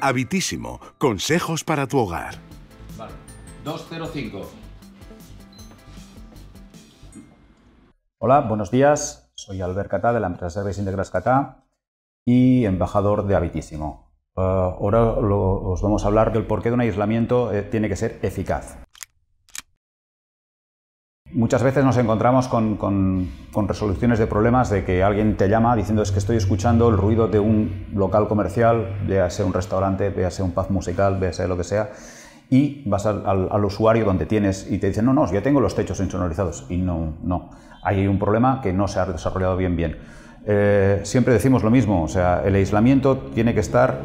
Habitísimo. Consejos para tu hogar. 205. Hola, buenos días. Soy Albert Catá de la empresa Service Integras Catá y embajador de Habitísimo. Ah, ahora os vamos a hablar del porqué de un aislamiento eh, tiene que ser eficaz. Muchas veces nos encontramos con, resoluciones de problemas de que alguien te llama diciendo es que estoy escuchando el ruido de un local comercial, sea un restaurante, sea un pub musical, sea lo que sea, y vas al, usuario donde tienes y te dicen, no, no, yo tengo los techos insonorizados. Y no, no, hay un problema que no se ha desarrollado bien bien. Eh, siempre decimos lo mismo, o sea, el aislamiento tiene que estar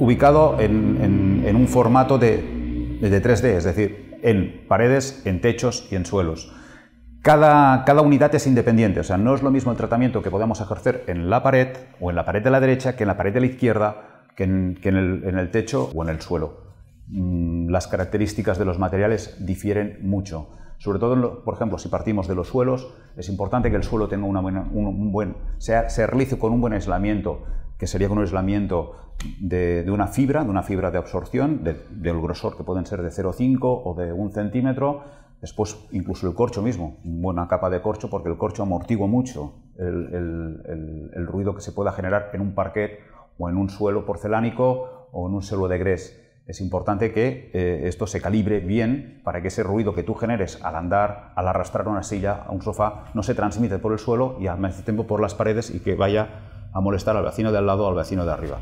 ubicado en, un formato de, de 3D, es decir, en paredes, en techos y en suelos. Cada, cada, unidad es independiente, o sea, no es lo mismo el tratamiento que podamos ejercer en la pared o en la pared de la derecha que en la pared de la izquierda, que en, el, techo o en el suelo. Mm, las características de los materiales difieren mucho. Sobre todo, por ejemplo, si partimos de los suelos, es importante que el suelo tenga una buena, buen, sea, se realice con un buen aislamiento, que sería con un aislamiento de, una fibra, de una fibra de absorción, del grosor que pueden ser de 0,5 o de un centímetro, después incluso el corcho mismo, buena capa de corcho porque el corcho amortigua mucho el, ruido que se pueda generar en un parquet o en un suelo porcelánico o en un suelo de grés. Es importante que eh, esto se calibre bien para que ese ruido que tú generes al andar, al arrastrar una silla a un sofá, no se transmite por el suelo y al mismo tiempo por las paredes y que vaya a molestar al vecino de al lado o al vecino de arriba.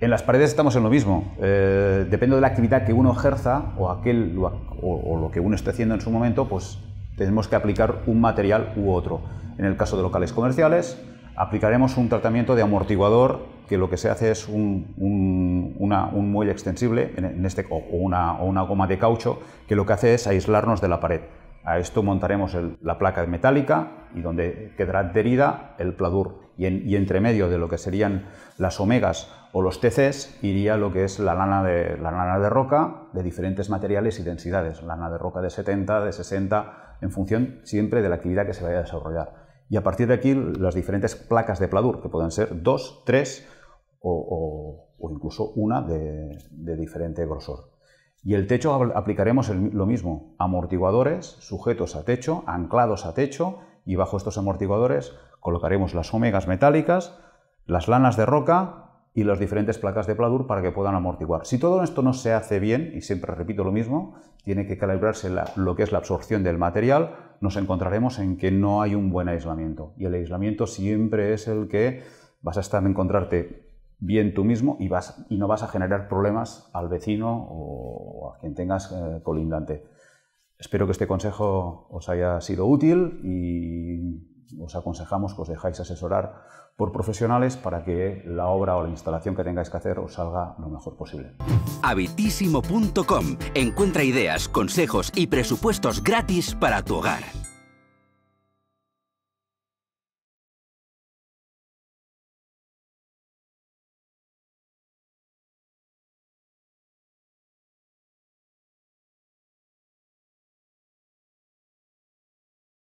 En las paredes estamos en lo mismo. Eh, depende de la actividad que uno ejerza o, aquel, o, lo que uno esté haciendo en su momento, pues tenemos que aplicar un material u otro. En el caso de locales comerciales, aplicaremos un tratamiento de amortiguador que lo que se hace es un, muelle extensible en este, o, una, goma de caucho que lo que hace es aislarnos de la pared. A esto montaremos la placa metálica y donde quedará adherida el pladur y, entre medio de lo que serían las omegas o los TCs iría lo que es la lana, de, la lana de roca de diferentes materiales y densidades, lana de roca de 70, de 60, en función siempre de la actividad que se vaya a desarrollar. Y a partir de aquí las diferentes placas de pladur, que pueden ser dos, tres o, incluso una de, diferente grosor. Y el techo aplicaremos lo mismo, amortiguadores sujetos a techo, anclados a techo, y bajo estos amortiguadores Colocaremos las omegas metálicas, las lanas de roca y las diferentes placas de pladur para que puedan amortiguar. Si todo esto no se hace bien, y siempre repito lo mismo, tiene que calibrarse lo que es la absorción del material, nos encontraremos en que no hay un buen aislamiento. Y el aislamiento siempre es el que vas a estar encontrarte bien tú mismo y, no vas a generar problemas al vecino o a quien tengas eh, colindante. Espero que este consejo os haya sido útil y os aconsejamos que os dejáis asesorar por profesionales para que la obra o la instalación que tengáis que hacer os salga lo mejor posible. Habitísimo.com encuentra ideas, consejos y presupuestos gratis para tu hogar.